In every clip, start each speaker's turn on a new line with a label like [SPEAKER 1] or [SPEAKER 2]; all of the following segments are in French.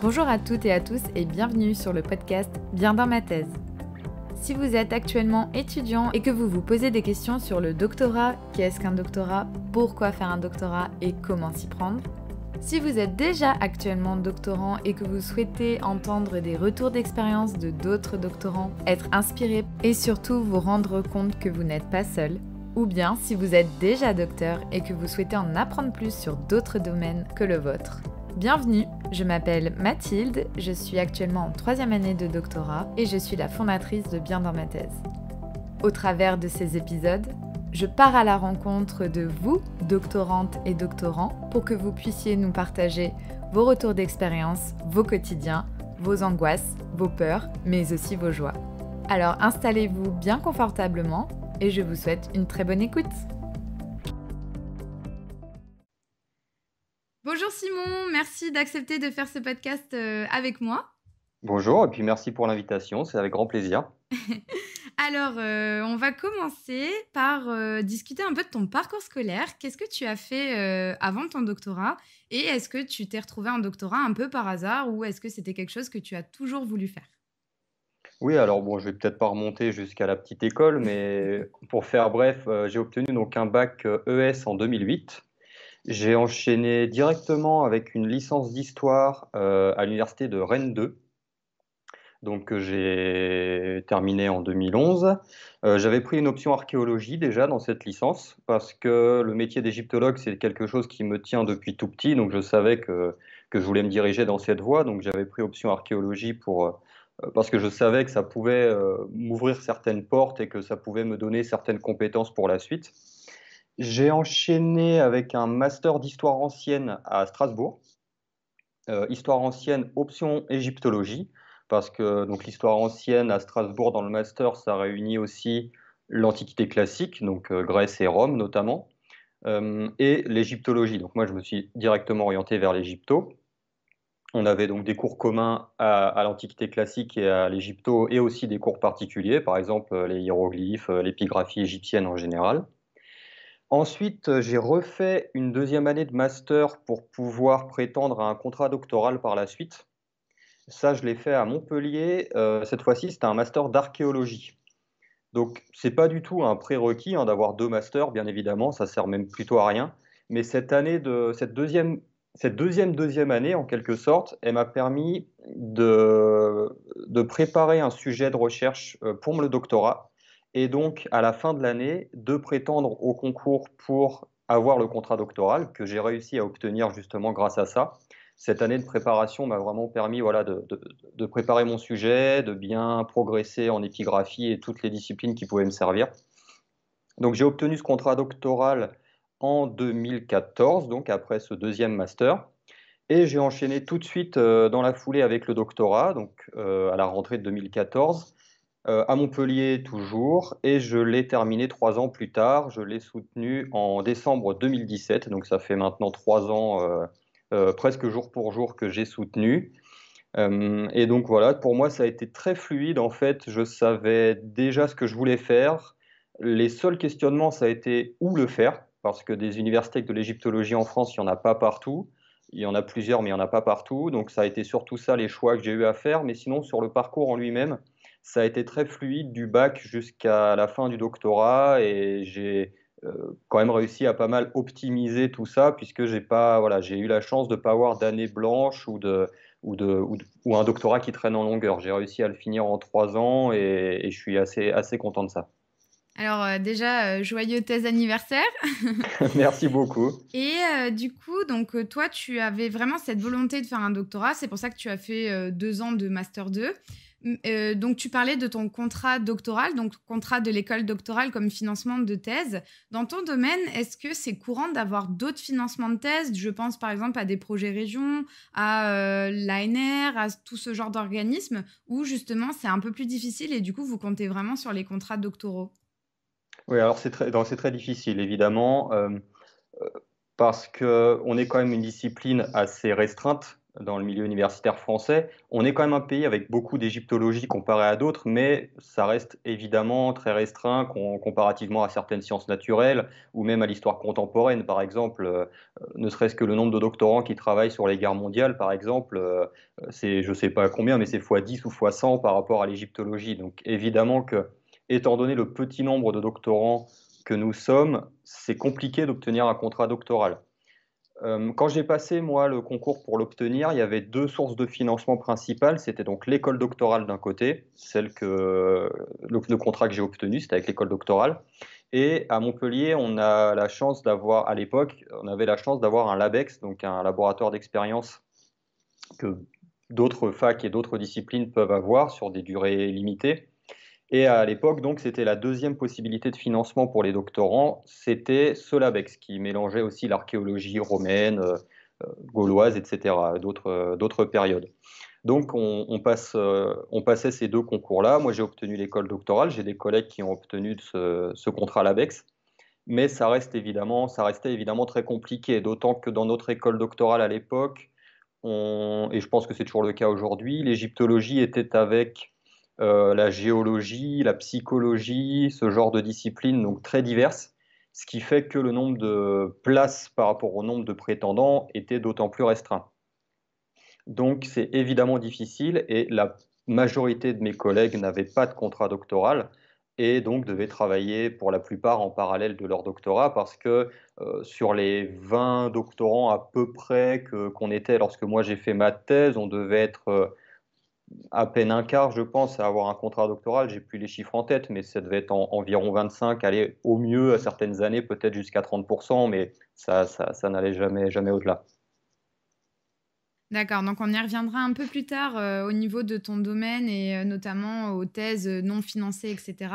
[SPEAKER 1] Bonjour à toutes et à tous et bienvenue sur le podcast Bien dans ma thèse. Si vous êtes actuellement étudiant et que vous vous posez des questions sur le doctorat, qu'est-ce qu'un doctorat, pourquoi faire un doctorat et comment s'y prendre, si vous êtes déjà actuellement doctorant et que vous souhaitez entendre des retours d'expérience de d'autres doctorants, être inspiré et surtout vous rendre compte que vous n'êtes pas seul, ou bien si vous êtes déjà docteur et que vous souhaitez en apprendre plus sur d'autres domaines que le vôtre, Bienvenue, je m'appelle Mathilde, je suis actuellement en troisième année de doctorat et je suis la fondatrice de Bien dans ma thèse. Au travers de ces épisodes, je pars à la rencontre de vous, doctorantes et doctorants, pour que vous puissiez nous partager vos retours d'expérience, vos quotidiens, vos angoisses, vos peurs, mais aussi vos joies. Alors installez-vous bien confortablement et je vous souhaite une très bonne écoute. Bonjour Simon, merci d'accepter de faire ce podcast euh, avec moi.
[SPEAKER 2] Bonjour, et puis merci pour l'invitation, c'est avec grand plaisir.
[SPEAKER 1] Alors, euh, on va commencer par euh, discuter un peu de ton parcours scolaire. Qu'est-ce que tu as fait avant ton doctorat Et est-ce que tu t'es retrouvé en doctorat un peu par hasard ou est-ce que c'était quelque chose que tu as toujours voulu faire
[SPEAKER 2] oui, alors bon, je vais peut-être pas remonter jusqu'à la petite école, mais pour faire bref, j'ai obtenu donc un bac ES e en 2008. J'ai enchaîné directement avec une licence d'histoire euh, à l'université de Rennes 2, donc que euh, j'ai terminé en 2011. Euh, j'avais pris une option archéologie déjà dans cette licence parce que le métier d'égyptologue c'est quelque chose qui me tient depuis tout petit, donc je savais que, que je voulais me diriger dans cette voie, donc j'avais pris option archéologie pour parce que je savais que ça pouvait m'ouvrir certaines portes et que ça pouvait me donner certaines compétences pour la suite. J'ai enchaîné avec un master d'histoire ancienne à Strasbourg. Euh, histoire ancienne, option égyptologie, parce que donc l'histoire ancienne à Strasbourg dans le master, ça réunit aussi l'Antiquité classique, donc euh, Grèce et Rome notamment, euh, et l'égyptologie. Donc moi, je me suis directement orienté vers l'égypto. On avait donc des cours communs à, à l'Antiquité classique et à l'égypto, et aussi des cours particuliers, par exemple les hiéroglyphes, l'épigraphie égyptienne en général. Ensuite, euh, j'ai refait une deuxième année de master pour pouvoir prétendre à un contrat doctoral par la suite. Ça, je l'ai fait à Montpellier. Euh, cette fois-ci, c'était un master d'archéologie. Donc, ce n'est pas du tout un prérequis hein, d'avoir deux masters, bien évidemment, ça sert même plutôt à rien. Mais cette deuxième deuxième année, en quelque sorte, elle m'a permis de préparer un sujet de recherche euh, pour le doctorat et donc à la fin de l'année de prétendre au concours pour avoir le contrat doctoral que j'ai réussi à obtenir justement grâce à ça. Cette année de préparation m'a vraiment permis voilà, de, préparer mon sujet, de bien progresser en épigraphie et toutes les disciplines qui pouvaient me servir. Donc j'ai obtenu ce contrat doctoral en 2014, donc après ce deuxième master. Et j'ai enchaîné tout de suite euh, dans la foulée avec le doctorat, donc euh, à la rentrée de 2014. Euh, à Montpellier toujours, et je l'ai terminé trois ans plus tard. Je l'ai soutenu en décembre 2017, donc ça fait maintenant trois ans euh, euh, presque jour pour jour que j'ai soutenu. et donc voilà, pour moi ça a été très fluide. En fait, je savais déjà ce que je voulais faire. Les seuls questionnements, ça a été où le faire, parce que des universités de l'égyptologie en France, il n'y en a pas partout. Il y en a plusieurs, mais il n'y en a pas partout. Donc ça a été surtout ça les choix que j'ai eu à faire. Mais sinon, sur le parcours en lui-même, ça a été très fluide du bac jusqu'à la fin du doctorat et j'ai euh, quand même réussi à pas mal optimiser tout ça puisque j'ai pas voilà j'ai eu la chance de pas avoir d'année blanche ou de ou, de, ou, un doctorat qui traîne en longueur. J'ai réussi à le finir en trois ans et, je suis assez, assez content de ça.
[SPEAKER 1] Alors euh, déjà, euh, joyeux thèse anniversaire.
[SPEAKER 2] Merci beaucoup.
[SPEAKER 1] Et du coup, donc toi, tu avais vraiment cette volonté de faire un doctorat. C'est pour ça que tu as fait deux ans de master 2. Euh, donc, tu parlais de ton contrat doctoral, donc contrat de l'école doctorale comme financement de thèse. Dans ton domaine, est-ce que c'est courant d'avoir d'autres financements de thèse Je pense par exemple à des projets région, à euh, l'ANR, à tout ce genre d'organismes où justement c'est un peu plus difficile et du coup vous comptez vraiment sur les contrats doctoraux
[SPEAKER 2] Oui, alors c'est très, très difficile évidemment euh, parce parce qu'on est quand même une discipline assez restreinte dans le milieu universitaire français. On est quand même un pays avec beaucoup d'égyptologie comparé à d'autres, mais ça reste évidemment très restreint comparativement à certaines sciences naturelles ou même à l'histoire contemporaine, par exemple. Euh, euh, ne serait-ce que le nombre de doctorants qui travaillent sur les guerres mondiales, par exemple, euh, c'est je ne sais pas combien, mais c'est x 10 ou x 100 par rapport à l'égyptologie. Donc évidemment que, étant donné le petit nombre de doctorants que nous sommes, c'est compliqué d'obtenir un contrat doctoral. Euh, quand j'ai passé, moi, le concours pour l'obtenir, il y avait deux sources de financement principales. C'était donc l'école doctorale d'un côté, celle que le, contrat que j'ai obtenu, c'était avec l'école doctorale. Et à Montpellier, on a la chance d'avoir, à l'époque, on avait la chance d'avoir un LABEX, donc un laboratoire d'expérience que d'autres facs et d'autres disciplines peuvent avoir sur des durées limitées. Et à l'époque, donc, c'était la deuxième possibilité de financement pour les doctorants, c'était Solabex, qui mélangeait aussi l'archéologie romaine, euh, euh, gauloise, etc., euh, d'autres périodes. Donc, on, passe, on passait ces deux concours-là. Moi, j'ai obtenu l'école doctorale. J'ai des collègues qui ont obtenu ce, ce contrat l'ABEX. Mais ça, reste évidemment, ça restait évidemment très compliqué, d'autant que dans notre école doctorale à l'époque, et je pense que c'est toujours le cas aujourd'hui, l'égyptologie était avec euh, la géologie, la psychologie, ce genre de disciplines, donc très diverses, ce qui fait que le nombre de places par rapport au nombre de prétendants était d'autant plus restreint. Donc c'est évidemment difficile et la majorité de mes collègues n'avaient pas de contrat doctoral et donc devaient travailler pour la plupart en parallèle de leur doctorat parce que euh, sur les 20 doctorants à peu près qu'on était lorsque moi j'ai fait ma thèse, on devait être... Euh, à peine un quart, je pense, à avoir un contrat doctoral. J'ai plus les chiffres en tête, mais ça devait être environ 25, aller au mieux à certaines années, peut-être jusqu'à 30%, mais ça, ça, n'allait jamais, jamais au-delà.
[SPEAKER 1] D'accord, donc on y reviendra un peu plus tard euh, au niveau de ton domaine et euh, notamment aux thèses non financées, etc.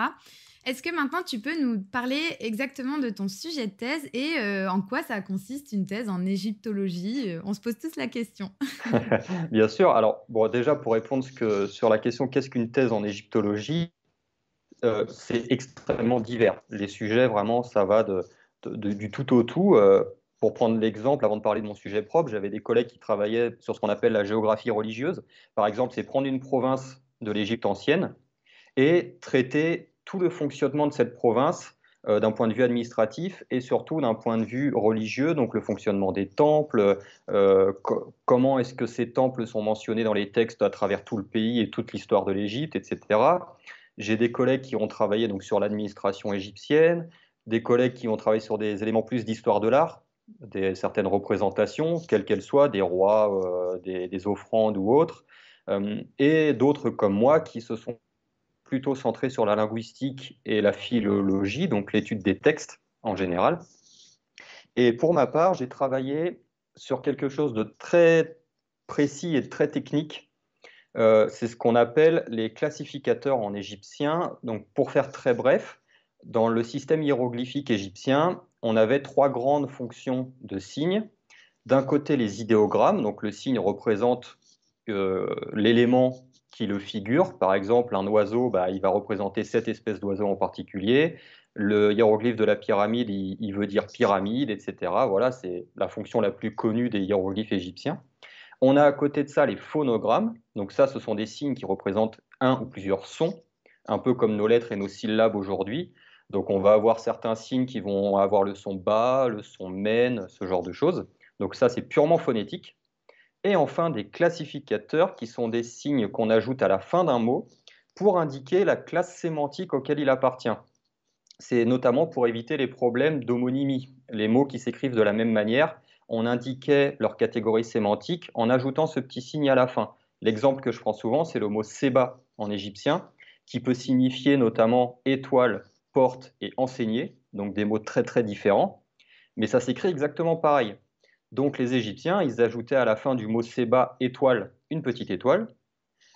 [SPEAKER 1] Est-ce que maintenant tu peux nous parler exactement de ton sujet de thèse et euh, en quoi ça consiste une thèse en égyptologie euh, On se pose tous la question.
[SPEAKER 2] Bien sûr. Alors, bon, déjà pour répondre sur la question qu'est-ce qu'une thèse en égyptologie, euh, c'est extrêmement divers. Les sujets, vraiment, ça va du tout au tout. pour prendre l'exemple, avant de parler de mon sujet propre, j'avais des collègues qui travaillaient sur ce qu'on appelle la géographie religieuse. Par exemple, c'est prendre une province de l'Égypte ancienne et traiter tout le fonctionnement de cette province euh, d'un point de vue administratif et surtout d'un point de vue religieux, donc le fonctionnement des temples, euh, comment est-ce que ces temples sont mentionnés dans les textes à travers tout le pays et toute l'histoire de l'Égypte, etc. J'ai des collègues qui ont travaillé donc sur l'administration égyptienne, des collègues qui ont travaillé sur des éléments plus d'histoire de l'art, des, certaines représentations, quelles qu'elles soient, des rois, euh, des, offrandes ou autres, et d'autres comme moi qui se sont plutôt centré sur la linguistique et la philologie, donc l'étude des textes en général. Et pour ma part, j'ai travaillé sur quelque chose de très précis et très technique. Euh, c'est ce qu'on appelle les classificateurs en égyptien. Donc, pour faire très bref, dans le système hiéroglyphique égyptien, on avait trois grandes fonctions de signes. D'un côté, les idéogrammes, donc le signe représente euh, l'élément qui le figure, Par exemple, un oiseau, bah, il va représenter cette espèce d'oiseau en particulier. Le hiéroglyphe de la pyramide, il, veut dire pyramide, etc. Voilà, c'est la fonction la plus connue des hiéroglyphes égyptiens. On a à côté de ça les phonogrammes. Donc ça, ce sont des signes qui représentent un ou plusieurs sons, un peu comme nos lettres et nos syllabes aujourd'hui. Donc on va avoir certains signes qui vont avoir le son ba, le son men, ce genre de choses. Donc ça, c'est purement phonétique et enfin des classificateurs qui sont des signes qu'on ajoute à la fin d'un mot pour indiquer la classe sémantique auquel il appartient. C'est notamment pour éviter les problèmes d'homonymie. Les mots qui s'écrivent de la même manière, on indiquait leur catégorie sémantique en ajoutant ce petit signe à la fin. L'exemple que je prends souvent, c'est le mot seba en égyptien, qui peut signifier notamment étoile, porte et enseigner, donc des mots très très différents, mais ça s'écrit exactement pareil. Donc les Égyptiens, ils ajoutaient à la fin du mot Seba, étoile une petite étoile,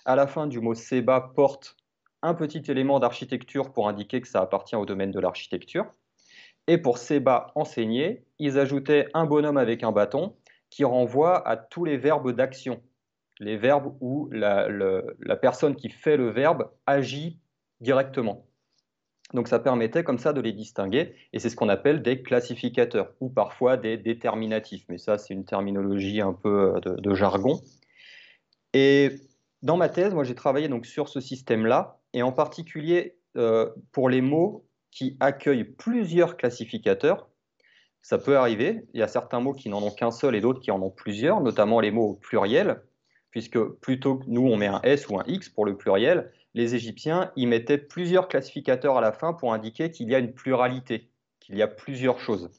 [SPEAKER 2] à la fin du mot Seba, porte un petit élément d'architecture pour indiquer que ça appartient au domaine de l'architecture, et pour Seba, enseigner, ils ajoutaient un bonhomme avec un bâton qui renvoie à tous les verbes d'action, les verbes où la personne qui fait le verbe agit directement. Donc ça permettait comme ça de les distinguer, et c'est ce qu'on appelle des classificateurs, ou parfois des déterminatifs, mais ça c'est une terminologie un peu euh, de, jargon. Et dans ma thèse, moi j'ai travaillé donc sur ce système-là, et en particulier euh, pour les mots qui accueillent plusieurs classificateurs, ça peut arriver, il y a certains mots qui n'en ont qu'un seul et d'autres qui en ont plusieurs, notamment les mots pluriels, puisque plutôt que nous on met un S ou un X pour le pluriel, les Égyptiens ils mettaient plusieurs classificateurs à la fin pour indiquer qu'il y a une pluralité, qu'il y a plusieurs choses.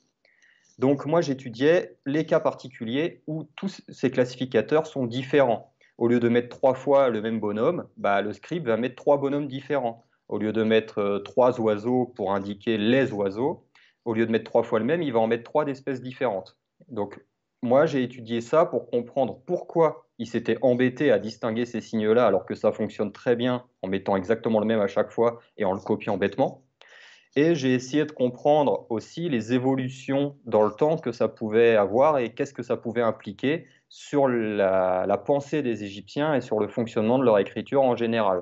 [SPEAKER 2] Donc moi, j'étudiais les cas particuliers où tous ces classificateurs sont différents. Au lieu de mettre trois fois le même bonhomme, bah, le scribe va mettre trois bonhommes différents. Au lieu de mettre euh, trois oiseaux pour indiquer les oiseaux, au lieu de mettre trois fois le même, il va en mettre trois d'espèces différentes. Donc moi, j'ai étudié ça pour comprendre pourquoi il s'était embêté à distinguer ces signes-là alors que ça fonctionne très bien en mettant exactement le même à chaque fois et en le copiant bêtement. Et j'ai essayé de comprendre aussi les évolutions dans le temps que ça pouvait avoir et qu'est-ce que ça pouvait impliquer sur la, pensée des Égyptiens et sur le fonctionnement de leur écriture en général.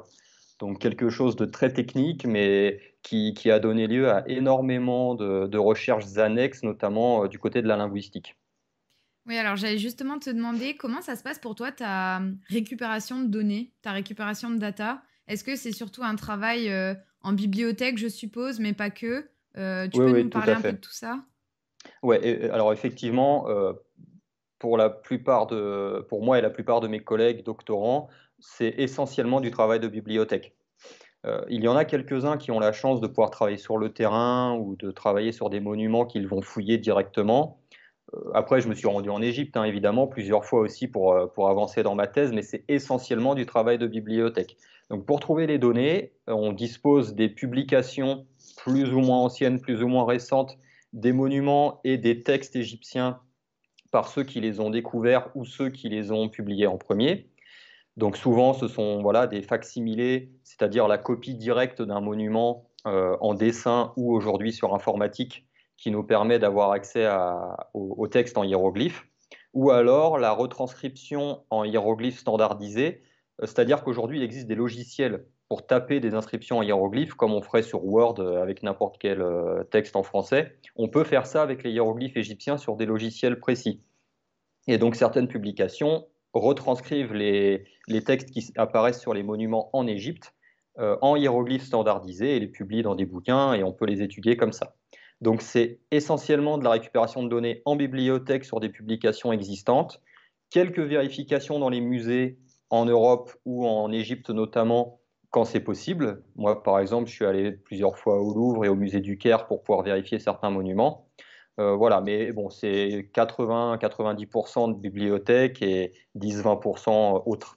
[SPEAKER 2] Donc quelque chose de très technique, mais qui, a donné lieu à énormément de recherches annexes, notamment euh, du côté de la linguistique.
[SPEAKER 1] Oui, alors j'allais justement te demander comment ça se passe pour toi ta récupération de données, ta récupération de data. Est-ce que c'est surtout un travail euh, en bibliothèque, je suppose, mais pas que euh, Tu peux nous parler un peu de tout ça
[SPEAKER 2] Oui, alors effectivement, euh, pour, la plupart de, pour moi et la plupart de mes collègues doctorants, c'est essentiellement du travail de bibliothèque. il y en a quelques-uns qui ont la chance de pouvoir travailler sur le terrain ou de travailler sur des monuments qu'ils vont fouiller directement. Euh, après, je me suis rendu en Égypte, hein, évidemment, plusieurs fois aussi pour, euh, pour avancer dans ma thèse, mais c'est essentiellement du travail de bibliothèque. Donc, pour trouver les données, euh, on dispose des publications plus ou moins anciennes, plus ou moins récentes, des monuments et des textes égyptiens par ceux qui les ont découverts ou ceux qui les ont publiés en premier. Donc, souvent, ce sont voilà, des facsimilés, c'est-à-dire la copie directe d'un monument en dessin ou aujourd'hui sur informatique qui nous permet d'avoir accès aux au, texte en hiéroglyphe, ou alors la retranscription en hiéroglyphe standardisé, euh, c'est-à-dire qu'aujourd'hui il existe des logiciels pour taper des inscriptions en hiéroglyphes, comme on ferait sur Word avec n'importe quel euh, texte en français. On peut faire ça avec les hiéroglyphes égyptiens sur des logiciels précis. Et donc certaines publications retranscrivent les, textes qui apparaissent sur les monuments en Égypte euh, en hiéroglyphes standardisés et les publient dans des bouquins et on peut les étudier comme ça. Donc c'est essentiellement de la récupération de données en bibliothèque sur des publications existantes, quelques vérifications dans les musées en Europe ou en Égypte notamment quand c'est possible. Moi par exemple, je suis allé plusieurs fois au Louvre et au musée du Caire pour pouvoir vérifier certains monuments. Euh, voilà, mais bon, c'est 80-90% de bibliothèques et 10-20% autres.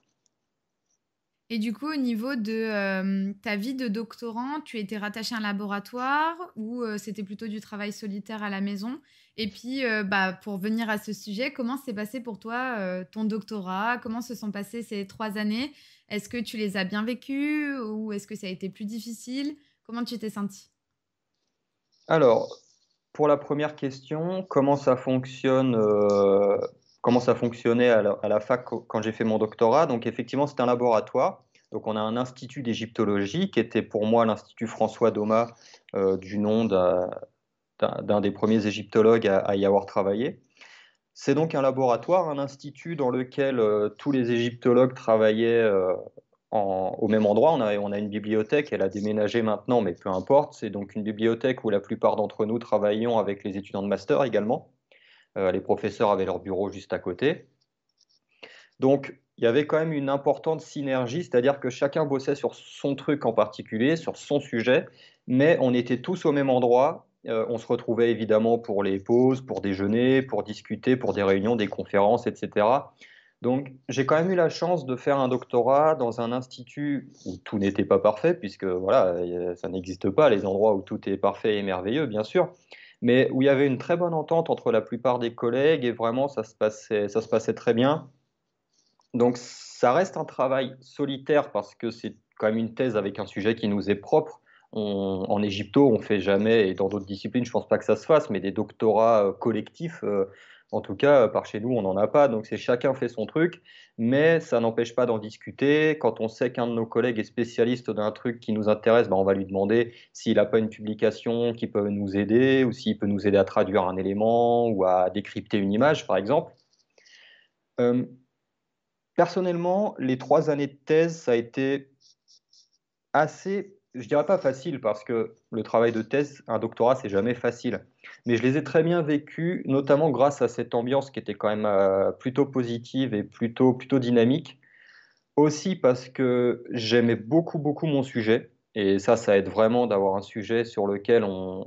[SPEAKER 1] Et du coup, au niveau de euh, ta vie de doctorant, tu étais rattaché à un laboratoire ou euh, c'était plutôt du travail solitaire à la maison Et puis, euh, bah, pour venir à ce sujet, comment s'est passé pour toi ton doctorat Comment se sont passées ces trois années Est-ce que tu les as bien vécues ou est-ce que ça a été plus difficile Comment tu t'es senti
[SPEAKER 2] Alors, pour la première question, comment ça fonctionne comment ça fonctionnait à la, fac quand j'ai fait mon doctorat. Donc effectivement, c'est un laboratoire. Donc on a un institut d'égyptologie qui était pour moi l'institut François Doma, euh, du nom d'un des premiers égyptologues à, y avoir travaillé. C'est donc un laboratoire, un institut dans lequel euh, tous les égyptologues travaillaient euh, au même endroit. On a, on a, une bibliothèque, elle a déménagé maintenant, mais peu importe. C'est donc une bibliothèque où la plupart d'entre nous travaillons avec les étudiants de master également. Euh, les professeurs avaient leur bureau juste à côté. Donc, il y avait quand même une importante synergie, c'est-à-dire que chacun bossait sur son truc en particulier, sur son sujet, mais on était tous au même endroit. Euh, on se retrouvait évidemment pour les pauses, pour déjeuner, pour discuter, pour des réunions, des conférences, etc. Donc j'ai quand même eu la chance de faire un doctorat dans un institut où tout n'était pas parfait, puisque voilà, euh, ça n'existe pas les endroits où tout est parfait et merveilleux, bien sûr mais où il y avait une très bonne entente entre la plupart des collègues et vraiment ça se passait, très bien. Donc ça reste un travail solitaire parce que c'est quand même une thèse avec un sujet qui nous est propre. en égypto, on fait jamais, et dans d'autres disciplines, je ne pense pas que ça se fasse, mais des doctorats euh, collectifs. Euh, en tout cas, par chez nous, on n'en a pas. Donc, c'est chacun fait son truc, mais ça n'empêche pas d'en discuter. Quand on sait qu'un de nos collègues est spécialiste d'un truc qui nous intéresse, ben, on va lui demander s'il n'a pas une publication qui peut nous aider ou s'il peut nous aider à traduire un élément ou à décrypter une image, par exemple. Euh, personnellement, les trois années de thèse, ça a été assez je dirais pas facile parce que le travail de thèse, un doctorat, c'est jamais facile. Mais je les ai très bien vécus, notamment grâce à cette ambiance qui était quand même euh, plutôt positive et plutôt, plutôt dynamique. Aussi parce que j'aimais beaucoup, beaucoup mon sujet. Et ça, ça aide vraiment d'avoir un sujet sur lequel on,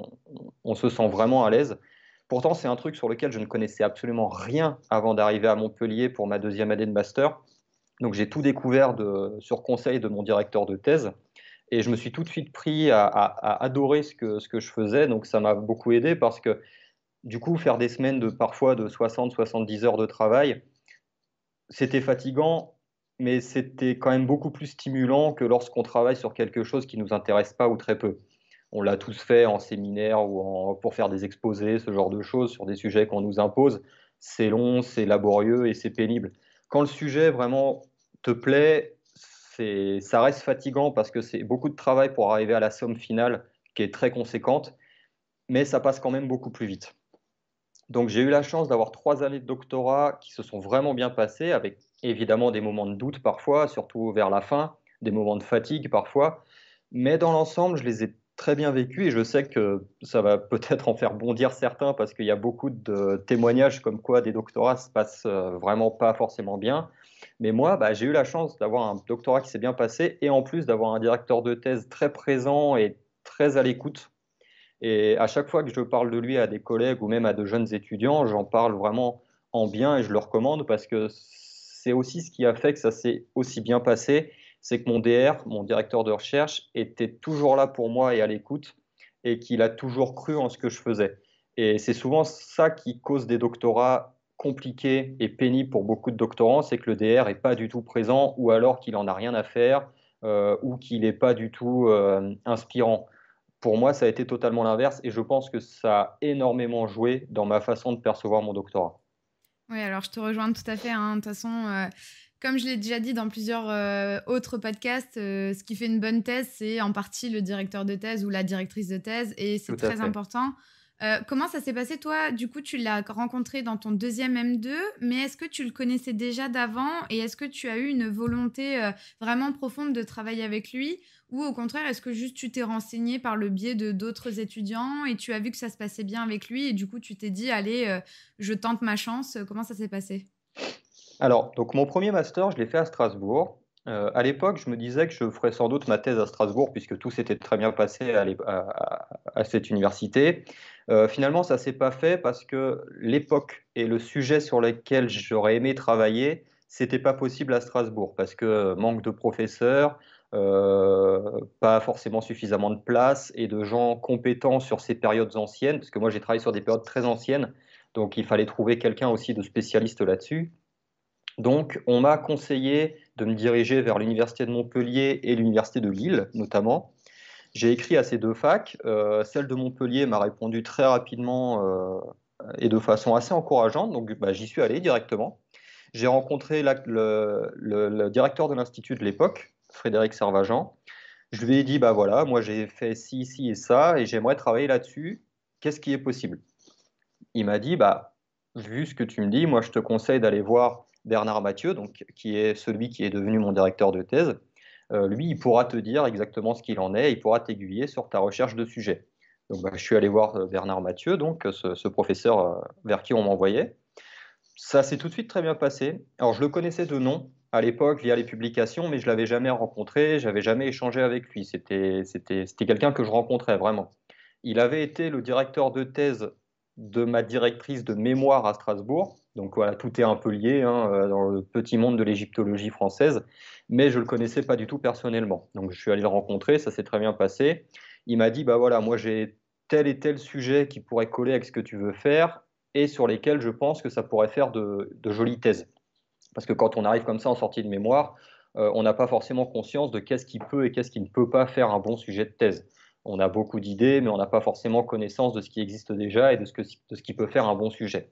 [SPEAKER 2] se sent vraiment à l'aise. Pourtant, c'est un truc sur lequel je ne connaissais absolument rien avant d'arriver à Montpellier pour ma deuxième année de master. Donc j'ai tout découvert sur conseil de mon directeur de thèse. Et je me suis tout de suite pris à, adorer ce que, je faisais. Donc ça m'a beaucoup aidé parce que du coup, faire des semaines de parfois de 60-70 heures de travail, c'était fatigant, mais c'était quand même beaucoup plus stimulant que lorsqu'on travaille sur quelque chose qui ne nous intéresse pas ou très peu. On l'a tous fait en séminaire ou pour faire des exposés, ce genre de choses, sur des sujets qu'on nous impose. C'est long, c'est laborieux et c'est pénible. Quand le sujet vraiment te plaît, ça reste fatigant parce que c'est beaucoup de travail pour arriver à la somme finale qui est très conséquente, mais ça passe quand même beaucoup plus vite. Donc j'ai eu la chance d'avoir trois années de doctorat qui se sont vraiment bien passées, avec évidemment des moments de doute parfois, surtout vers la fin, des moments de fatigue parfois, mais dans l'ensemble, je les ai très bien vécus et je sais que ça va peut-être en faire bondir certains parce qu'il y a beaucoup de témoignages comme quoi des doctorats se passent euh, vraiment pas forcément bien. Mais moi, bah, j'ai eu la chance d'avoir un doctorat qui s'est bien passé et en plus d'avoir un directeur de thèse très présent et très à l'écoute. Et à chaque fois que je parle de lui à des collègues ou même à de jeunes étudiants, j'en parle vraiment en bien et je le recommande parce que c'est aussi ce qui a fait que ça s'est aussi bien passé. C'est que mon DR, mon directeur de recherche, était toujours là pour moi et à l'écoute et qu'il a toujours cru en ce que je faisais. Et c'est souvent ça qui cause des doctorats compliqué et pénible pour beaucoup de doctorants, c'est que le DR n'est pas du tout présent ou alors qu'il n'en a rien à faire euh, ou qu'il n'est pas du tout euh, inspirant. Pour moi, ça a été totalement l'inverse et je pense que ça a énormément joué dans ma façon de percevoir mon doctorat.
[SPEAKER 1] Oui, alors je te rejoins tout à fait. Hein. De toute façon, euh, comme je l'ai déjà dit dans plusieurs autres podcasts, ce qui fait une bonne thèse, c'est en partie le directeur de thèse ou la directrice de thèse et c'est très important. Euh, comment ça s'est passé toi Du coup, tu l'as rencontré dans ton deuxième M2, mais est-ce que tu le connaissais déjà d'avant et est-ce que tu as eu une volonté euh, vraiment profonde de travailler avec lui Ou au contraire, est-ce que juste tu t'es renseigné par le biais de d'autres étudiants et tu as vu que ça se passait bien avec lui et du coup tu t'es dit, allez, euh, je tente ma chance Comment ça s'est passé
[SPEAKER 2] alors, donc mon premier master, je l'ai fait à Strasbourg. Euh, à l'époque, je me disais que je ferais sans doute ma thèse à Strasbourg, puisque tout s'était très bien passé à, cette université. Euh, finalement, ça ne s'est pas fait parce que l'époque et le sujet sur lequel j'aurais aimé travailler, c'était pas possible à Strasbourg, parce que manque de professeurs, euh, pas forcément suffisamment de place et de gens compétents sur ces périodes anciennes, parce que moi j'ai travaillé sur des périodes très anciennes, donc il fallait trouver quelqu'un aussi de spécialiste là-dessus. Donc on m'a conseillé de me diriger vers l'Université de Montpellier et l'Université de Lille, notamment. J'ai écrit à ces deux facs. Euh, celle de Montpellier m'a répondu très rapidement euh, et de façon assez encourageante, donc bah, j'y suis allé directement. J'ai rencontré le, directeur de l'Institut de l'époque, Frédéric Servagent. Je lui ai dit, bah voilà, moi j'ai fait ci, ci et ça, et j'aimerais travailler là-dessus. Qu'est-ce qui est possible Il m'a dit, bah, vu ce que tu me dis, moi je te conseille d'aller voir Bernard Mathieu, donc, qui est celui qui est devenu mon directeur de thèse, euh, lui, il pourra te dire exactement ce qu'il en est, il pourra t'aiguiller sur ta recherche de sujet. Donc, bah, je suis allé voir euh, Bernard Mathieu, donc, euh, ce, professeur vers qui on m'envoyait. Ça s'est tout de suite très bien passé. Alors, je le connaissais de nom à l'époque via les publications, mais je l'avais jamais rencontré, je n'avais jamais échangé avec lui. C'était quelqu'un que je rencontrais vraiment. Il avait été le directeur de thèse de ma directrice de mémoire à Strasbourg, donc voilà, tout est un peu lié hein, euh, dans le petit monde de l'égyptologie française, mais je ne le connaissais pas du tout personnellement. Donc je suis allé le rencontrer, ça s'est très bien passé. Il m'a dit, bah voilà, moi j'ai tel et tel sujet qui pourrait coller avec ce que tu veux faire et sur lesquels je pense que ça pourrait faire de, jolies thèses. Parce que quand on arrive comme ça en sortie de mémoire, euh, on n'a pas forcément conscience de qu'est-ce qui peut et qu'est-ce qui ne peut pas faire un bon sujet de thèse. On a beaucoup d'idées, mais on n'a pas forcément connaissance de ce qui existe déjà et de ce qui peut faire un bon sujet.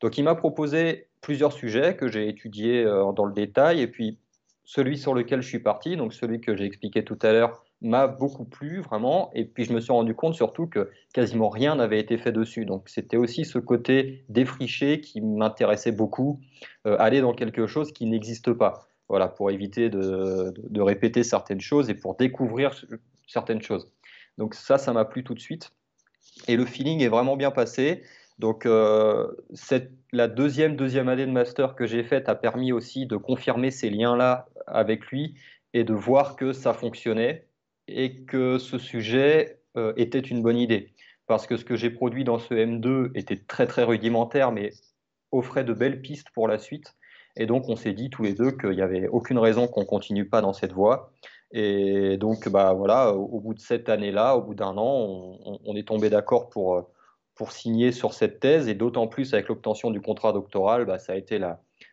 [SPEAKER 2] Donc il m'a proposé plusieurs sujets que j'ai étudiés euh, dans le détail et puis celui sur lequel je suis parti, donc celui que j'ai expliqué tout à l'heure, m'a beaucoup plu vraiment. Et puis je me suis rendu compte surtout que quasiment rien n'avait été fait dessus. Donc c'était aussi ce côté défriché qui m'intéressait beaucoup, euh, aller dans quelque chose qui n'existe pas. Voilà, pour éviter de, de, répéter certaines choses et pour découvrir certaines choses. Donc ça, ça m'a plu tout de suite. Et le feeling est vraiment bien passé. Donc, euh, la deuxième, deuxième année de master que j'ai faite a permis aussi de confirmer ces liens-là avec lui et de voir que ça fonctionnait et que ce sujet euh, était une bonne idée. Parce que ce que j'ai produit dans ce M2 était très, très rudimentaire, mais offrait de belles pistes pour la suite. Et donc, on s'est dit tous les deux qu'il n'y avait aucune raison qu'on ne continue pas dans cette voie. Et donc, bah, voilà, au bout de cette année-là, au bout d'un an, on, est tombé d'accord pour euh, pour signer sur cette thèse, et d'autant plus avec l'obtention du contrat doctoral, bah, ça a été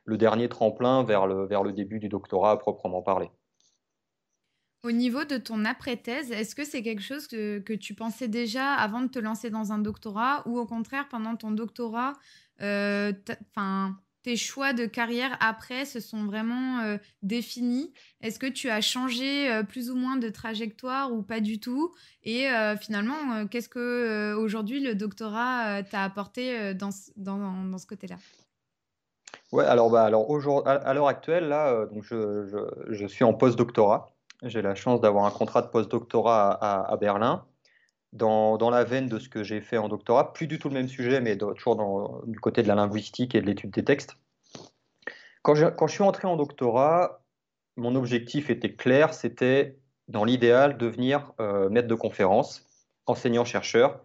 [SPEAKER 2] le dernier tremplin vers le, début du doctorat à proprement parler.
[SPEAKER 1] Au niveau de ton après-thèse, est-ce que c'est quelque chose que, tu pensais déjà avant de te lancer dans un doctorat ou au contraire pendant ton doctorat, euh, tes choix de carrière après se sont vraiment euh, définis Est-ce que tu as changé euh, plus ou moins de trajectoire ou pas du tout Et euh, finalement, qu'est-ce que aujourd'hui le doctorat t'a apporté dans, dans, ce côté-là
[SPEAKER 2] Ouais, alors, bah, alors à, l'heure actuelle, là, donc je, je, suis en post-doctorat. J'ai la chance d'avoir un contrat de post-doctorat à Berlin dans, la veine de ce que j'ai fait en doctorat, plus du tout le même sujet, mais toujours du côté de la linguistique et de l'étude des textes. Quand je, suis entré en doctorat, mon objectif était clair, c'était dans l'idéal devenir euh, maître de conférence, enseignant-chercheur,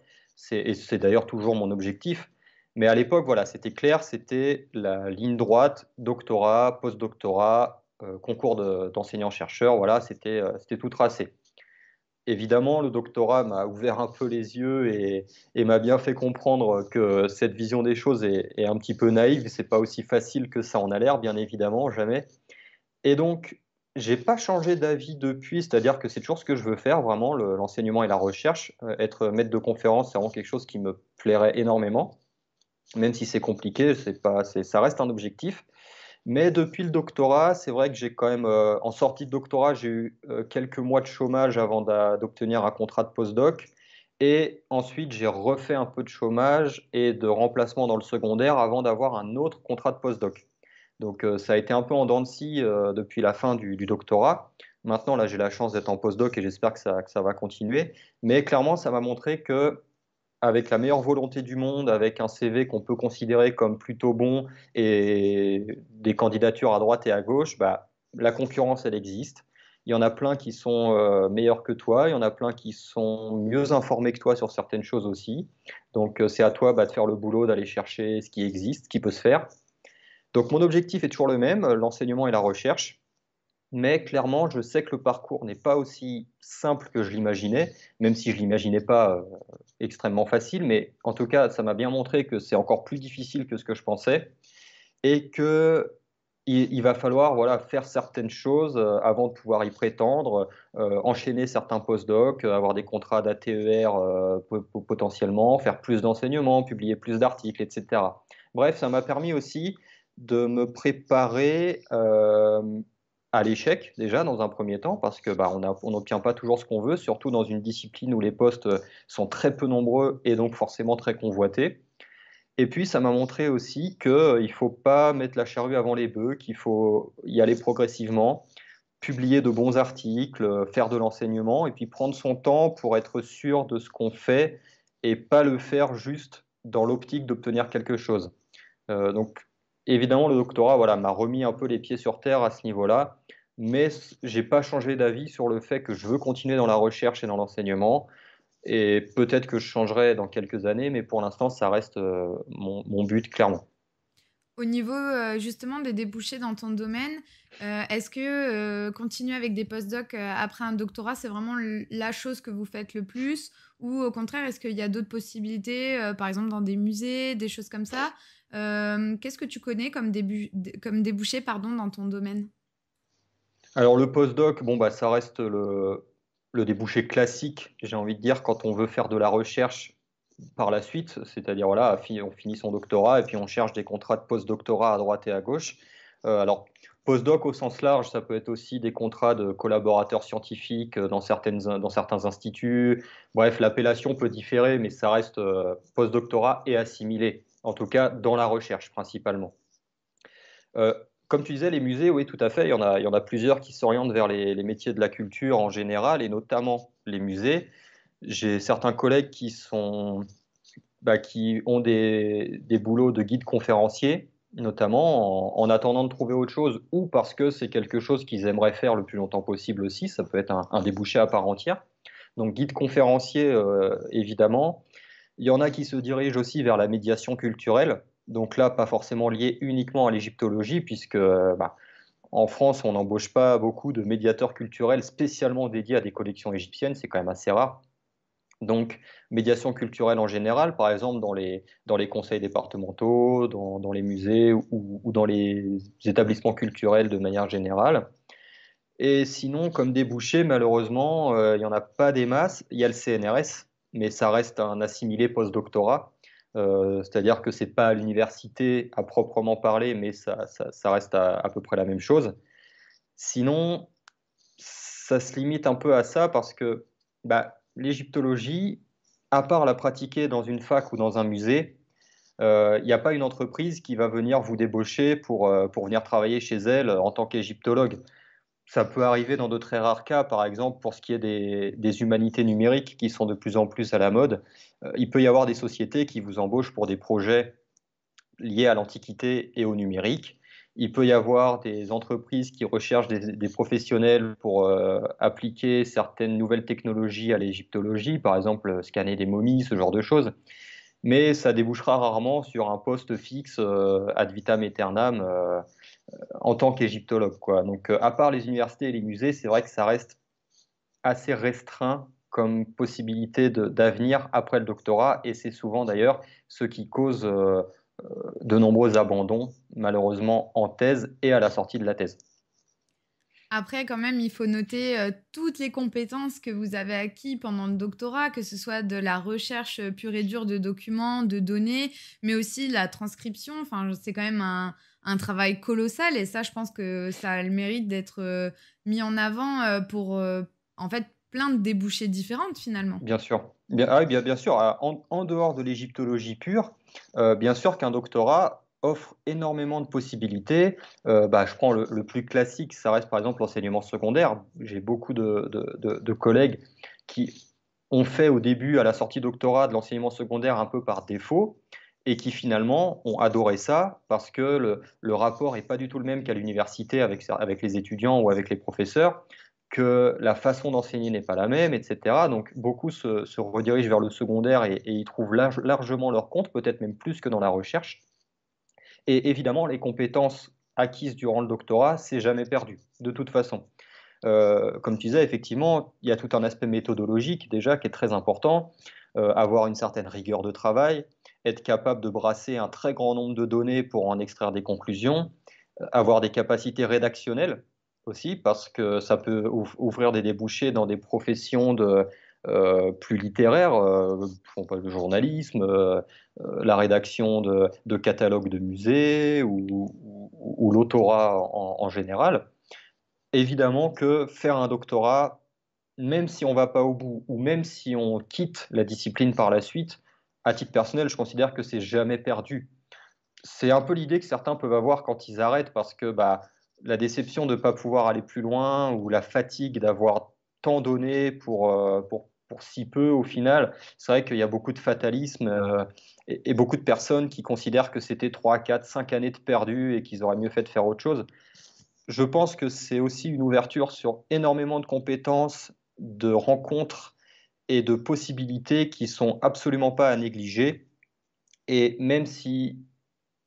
[SPEAKER 2] et c'est d'ailleurs toujours mon objectif. Mais à l'époque, voilà, c'était clair, c'était la ligne droite, doctorat, post-doctorat, euh, concours d'enseignant-chercheur, voilà, c'était euh, tout tracé. Évidemment, le doctorat m'a ouvert un peu les yeux et, m'a bien fait comprendre que cette vision des choses est, un petit peu naïve. C'est pas aussi facile que ça en a l'air, bien évidemment, jamais. Et donc, j'ai pas changé d'avis depuis, c'est-à-dire que c'est toujours ce que je veux faire, vraiment, l'enseignement et la recherche. Euh, être maître de conférence, c'est vraiment quelque chose qui me plairait énormément, même si c'est compliqué, pas, ça reste un objectif. Mais depuis le doctorat, c'est vrai que j'ai quand même, euh, en sortie de doctorat, j'ai eu euh, quelques mois de chômage avant d'obtenir un contrat de postdoc. Et ensuite, j'ai refait un peu de chômage et de remplacement dans le secondaire avant d'avoir un autre contrat de postdoc. Donc euh, ça a été un peu en dents de scie depuis la fin du, doctorat. Maintenant, là, j'ai la chance d'être en postdoc et j'espère que ça, que ça va continuer. Mais clairement, ça m'a montré que avec la meilleure volonté du monde, avec un CV qu'on peut considérer comme plutôt bon et des candidatures à droite et à gauche, bah, la concurrence, elle existe. Il y en a plein qui sont euh, meilleurs que toi, il y en a plein qui sont mieux informés que toi sur certaines choses aussi. Donc euh, c'est à toi bah, de faire le boulot, d'aller chercher ce qui existe, ce qui peut se faire. Donc mon objectif est toujours le même, l'enseignement et la recherche mais clairement, je sais que le parcours n'est pas aussi simple que je l'imaginais, même si je l'imaginais pas euh, extrêmement facile, mais en tout cas, ça m'a bien montré que c'est encore plus difficile que ce que je pensais et que il, va falloir voilà, faire certaines choses euh, avant de pouvoir y prétendre, euh, enchaîner certains postdocs, avoir des contrats d'ATER potentiellement, faire plus d'enseignements, publier plus d'articles, etc. Bref, ça m'a permis aussi de me préparer à l'échec déjà dans un premier temps parce que bah, on n'obtient pas toujours ce qu'on veut, surtout dans une discipline où les postes euh, sont très peu nombreux et donc forcément très convoités. Et puis ça m'a montré aussi qu'il euh, ne faut pas mettre la charrue avant les bœufs, qu'il faut y aller progressivement, publier de bons articles, euh, faire de l'enseignement et puis prendre son temps pour être sûr de ce qu'on fait et pas le faire juste dans l'optique d'obtenir quelque chose. donc évidemment le doctorat voilà m'a remis un peu les pieds sur terre à ce niveau-là mais j'ai pas changé d'avis sur le fait que je veux continuer dans la recherche et dans l'enseignement. Et peut-être que je changerai dans quelques années, mais pour l'instant, ça reste euh, mon, but clairement.
[SPEAKER 1] Au niveau euh, justement des débouchés dans ton domaine, euh, est-ce que continuer avec des post postdocs après un doctorat, c'est vraiment la chose que vous faites le plus Ou au contraire, est-ce qu'il y a d'autres possibilités, par exemple dans des musées, des choses comme ça Qu'est-ce que tu connais comme, débouchés comme débouché pardon, dans ton domaine
[SPEAKER 2] alors le postdoc, bon, bah, ça reste le, débouché classique, j'ai envie de dire, quand on veut faire de la recherche par la suite, c'est-à-dire voilà, on finit son doctorat et puis on cherche des contrats de postdoctorat à droite et à gauche. Alors euh, alors, postdoc au sens large, ça peut être aussi des contrats de collaborateurs scientifiques euh, dans, certaines, dans certains instituts. Bref, l'appellation peut différer, mais ça reste euh, post-doctorat et assimilé, en tout cas dans la recherche principalement comme tu disais, les musées, oui, tout à fait. Il y en a, il y en a plusieurs qui s'orientent vers les, métiers de la culture en général, et notamment les musées. J'ai certains collègues qui, sont, bah, qui ont des, des boulots de guide conférencier, notamment en, attendant de trouver autre chose, ou parce que c'est quelque chose qu'ils aimeraient faire le plus longtemps possible aussi. Ça peut être un, débouché à part entière. Donc guide conférencier, euh, évidemment. Il y en a qui se dirigent aussi vers la médiation culturelle, donc là pas forcément lié uniquement à l'égyptologie, puisque euh, bah, en France on n'embauche pas beaucoup de médiateurs culturels spécialement dédiés à des collections égyptiennes, c'est quand même assez rare. Donc, médiation culturelle en général, par exemple dans les, conseils départementaux, dans, les musées ou, dans les établissements culturels de manière générale. Et sinon, comme débouché, malheureusement, euh, il n'y en a pas des masses. Il y a le CNRS, mais ça reste un assimilé post-doctorat euh, c'est-à-dire que ce n'est pas à l'université à proprement parler, mais ça, reste à, peu près la même chose. Sinon, ça se limite un peu à ça parce que bah, l'égyptologie, à part la pratiquer dans une fac ou dans un musée, il euh, n'y a pas une entreprise qui va venir vous débaucher pour euh, venir travailler chez elle en tant qu'égyptologue ça peut arriver dans de très rares cas, par exemple pour ce qui est des, humanités numériques qui sont de plus en plus à la mode. Euh, il peut y avoir des sociétés qui vous embauchent pour des projets liés à l'Antiquité et au numérique. Il peut y avoir des entreprises qui recherchent des, professionnels pour euh, appliquer certaines nouvelles technologies à l'égyptologie, par exemple euh, scanner des momies, ce genre de choses. Mais ça débouchera rarement sur un poste fixe ad vitam aeternam euh, en tant qu'égyptologue. Quoi. Donc, euh, à part les universités et les musées, c'est vrai que ça reste assez restreint comme possibilité d'avenir après le doctorat, et c'est souvent d'ailleurs ce qui cause euh, de nombreux abandons, malheureusement, en thèse et à la sortie de la thèse.
[SPEAKER 1] Après, quand même, il faut noter toutes les compétences que vous avez acquises pendant le doctorat, que ce soit de la recherche pure et dure de documents, de données, mais aussi la transcription. Enfin, c'est quand même un, un travail colossal et ça, je pense que ça a le mérite d'être euh, mis en avant euh, pour, euh, en fait, plein de débouchés différentes finalement. Bien
[SPEAKER 2] sûr. Bien, ah bien, sûr. Ah, en, dehors de l'égyptologie pure, bien sûr qu'un doctorat offre énormément de possibilités. Bah, je prends le, plus classique, ça reste par exemple l'enseignement secondaire. J'ai beaucoup de collègues qui ont fait au début, à la sortie doctorat, de l'enseignement secondaire un peu par défaut, et qui finalement ont adoré ça parce que le, rapport n'est pas du tout le même qu'à l'université avec, les étudiants ou avec les professeurs, que la façon d'enseigner n'est pas la même, etc. Donc beaucoup se, redirigent vers le secondaire et, y trouvent largement leur compte, peut-être même plus que dans la recherche. Et évidemment, les compétences acquises durant le doctorat, c'est jamais perdu, de toute façon. Euh, comme tu disais, effectivement, il y a tout un aspect méthodologique déjà qui est très important, euh, avoir une certaine rigueur de travail, être capable de brasser un très grand nombre de données pour en extraire des conclusions, euh, avoir des capacités rédactionnelles aussi, parce que ça peut ouvrir des débouchés dans des professions euh, plus littéraires, euh, le journalisme, la rédaction de, catalogues de musées ou, ou, l'autorat en, en, général. Évidemment que faire un doctorat, même si on ne va pas au bout ou même si on quitte la discipline par la suite, à titre personnel, je considère que c'est jamais perdu. C'est un peu l'idée que certains peuvent avoir quand ils arrêtent parce que bah, la déception de ne pas pouvoir aller plus loin ou la fatigue d'avoir tant donné pour, euh, pour, pour, si peu au final, c'est vrai qu'il y a beaucoup de fatalisme euh, et, et, beaucoup de personnes qui considèrent que c'était 3, 4, 5 années de perdu et qu'ils auraient mieux fait de faire autre chose. Je pense que c'est aussi une ouverture sur énormément de compétences, de rencontres et de possibilités qui sont absolument pas à négliger. Et même si,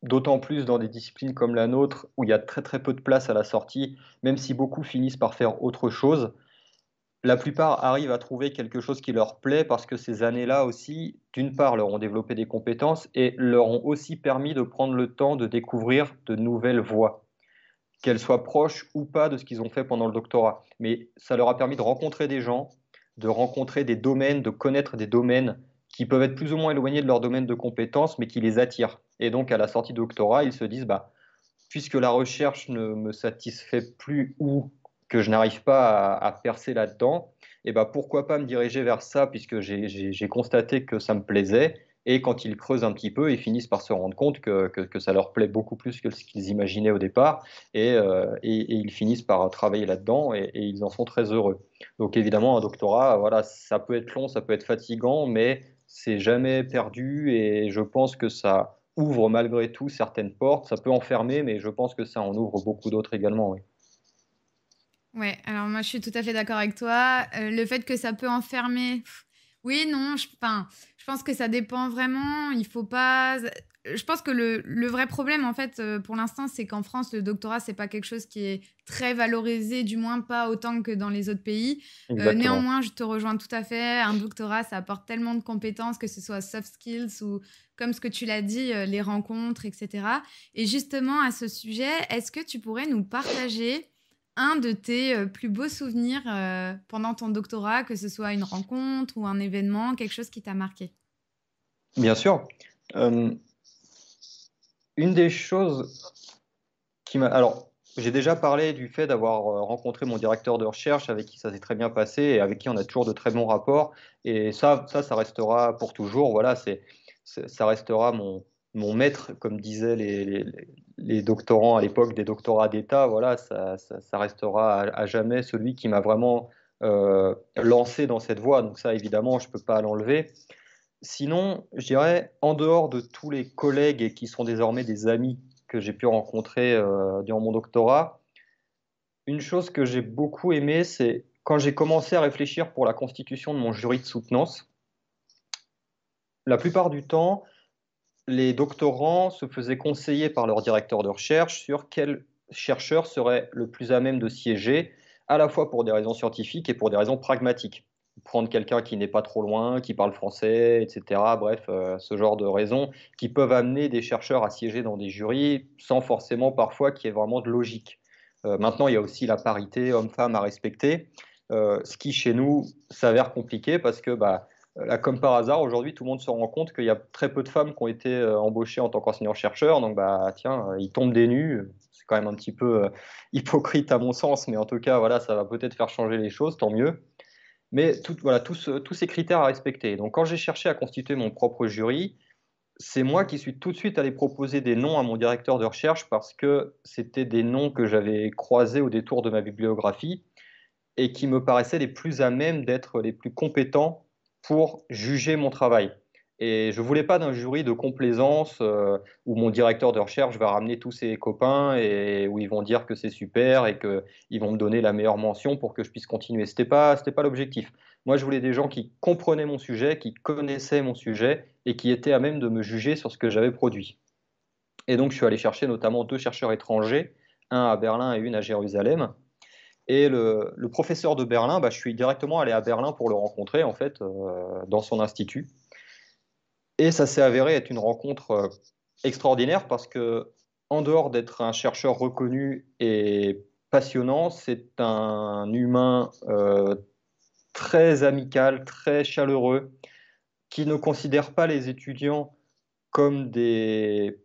[SPEAKER 2] d'autant plus dans des disciplines comme la nôtre, où il y a très très peu de place à la sortie, même si beaucoup finissent par faire autre chose, la plupart arrivent à trouver quelque chose qui leur plaît parce que ces années-là aussi, d'une part, leur ont développé des compétences et leur ont aussi permis de prendre le temps de découvrir de nouvelles voies qu'elles soient proches ou pas de ce qu'ils ont fait pendant le doctorat. Mais ça leur a permis de rencontrer des gens, de rencontrer des domaines, de connaître des domaines qui peuvent être plus ou moins éloignés de leur domaine de compétences, mais qui les attirent. Et donc, à la sortie de doctorat, ils se disent, bah, puisque la recherche ne me satisfait plus ou que je n'arrive pas à, percer là-dedans, et eh bah, pourquoi pas me diriger vers ça, puisque j'ai constaté que ça me plaisait, et quand ils creusent un petit peu, ils finissent par se rendre compte que, que, ça leur plaît beaucoup plus que ce qu'ils imaginaient au départ. Et, euh, et, ils finissent par travailler là-dedans et, ils en sont très heureux. Donc évidemment, un doctorat, voilà, ça peut être long, ça peut être fatigant, mais c'est jamais perdu. Et je pense que ça ouvre malgré tout certaines portes. Ça peut enfermer, mais je pense que ça en ouvre beaucoup d'autres également. Oui.
[SPEAKER 1] Ouais, alors moi je suis tout à fait d'accord avec toi. Euh, le fait que ça peut enfermer, oui, non, je, je pense que ça dépend vraiment. Il faut pas. Je pense que le, vrai problème, en fait, euh, pour l'instant, c'est qu'en France, le doctorat, c'est pas quelque chose qui est très valorisé, du moins pas autant que dans les autres pays. Euh, néanmoins, je te rejoins tout à fait. Un doctorat, ça apporte tellement de compétences, que ce soit soft skills ou, comme ce que tu l'as dit, euh, les rencontres, etc. Et justement, à ce sujet, est-ce que tu pourrais nous partager un de tes euh, plus beaux souvenirs euh, pendant ton doctorat, que ce soit une rencontre ou un événement, quelque chose qui t'a marqué
[SPEAKER 2] Bien sûr. Euh, une des choses qui m'a... Alors, j'ai déjà parlé du fait d'avoir rencontré mon directeur de recherche avec qui ça s'est très bien passé et avec qui on a toujours de très bons rapports. Et ça, ça, ça restera pour toujours. Voilà, c'est, ça restera mon, mon maître, comme disaient les, doctorants à l'époque des doctorats d'État, voilà, ça, restera à, jamais celui qui m'a vraiment euh, lancé dans cette voie. Donc ça, évidemment, je ne peux pas l'enlever. Sinon, je dirais, en dehors de tous les collègues et qui sont désormais des amis que j'ai pu rencontrer euh, durant mon doctorat, une chose que j'ai beaucoup aimée, c'est quand j'ai commencé à réfléchir pour la constitution de mon jury de soutenance, la plupart du temps, les doctorants se faisaient conseiller par leur directeur de recherche sur quel chercheur serait le plus à même de siéger, à la fois pour des raisons scientifiques et pour des raisons pragmatiques. Prendre quelqu'un qui n'est pas trop loin, qui parle français, etc. Bref, euh, ce genre de raisons qui peuvent amener des chercheurs à siéger dans des jurys sans forcément parfois qu'il y ait vraiment de logique. Euh, maintenant, il y a aussi la parité homme-femme à respecter, euh, ce qui chez nous s'avère compliqué parce que bah, euh, comme par hasard, aujourd'hui, tout le monde se rend compte qu'il y a très peu de femmes qui ont été euh, embauchées en tant qu'enseignants-chercheurs. Donc, bah, tiens, euh, ils tombent des nues. C'est quand même un petit peu hypocrite à mon sens, mais en tout cas, voilà, ça va peut-être faire changer les choses, tant mieux. Mais voilà, tous, tous ces critères à respecter. Donc, quand j'ai cherché à constituer mon propre jury, c'est moi qui suis tout de suite allé proposer des noms à mon directeur de recherche parce que c'était des noms que j'avais croisés au détour de ma bibliographie et qui me paraissaient les plus à même d'être les plus compétents pour juger mon travail. Et je ne voulais pas d'un jury de complaisance euh, où mon directeur de recherche va ramener tous ses copains et où ils vont dire que c'est super et qu'ils vont me donner la meilleure mention pour que je puisse continuer. Ce n'était pas l'objectif. Moi, je voulais des gens qui comprenaient mon sujet, qui connaissaient mon sujet et qui étaient à même de me juger sur ce que j'avais produit. Et donc, je suis allé chercher notamment deux chercheurs étrangers, un à Berlin et une à Jérusalem, et le, professeur de Berlin, bah, je suis directement allé à Berlin pour le rencontrer, en fait, euh, dans son institut. Et ça s'est avéré être une rencontre euh, extraordinaire parce que, en dehors d'être un chercheur reconnu et passionnant, c'est un humain euh, très amical, très chaleureux, qui ne considère pas les étudiants comme des,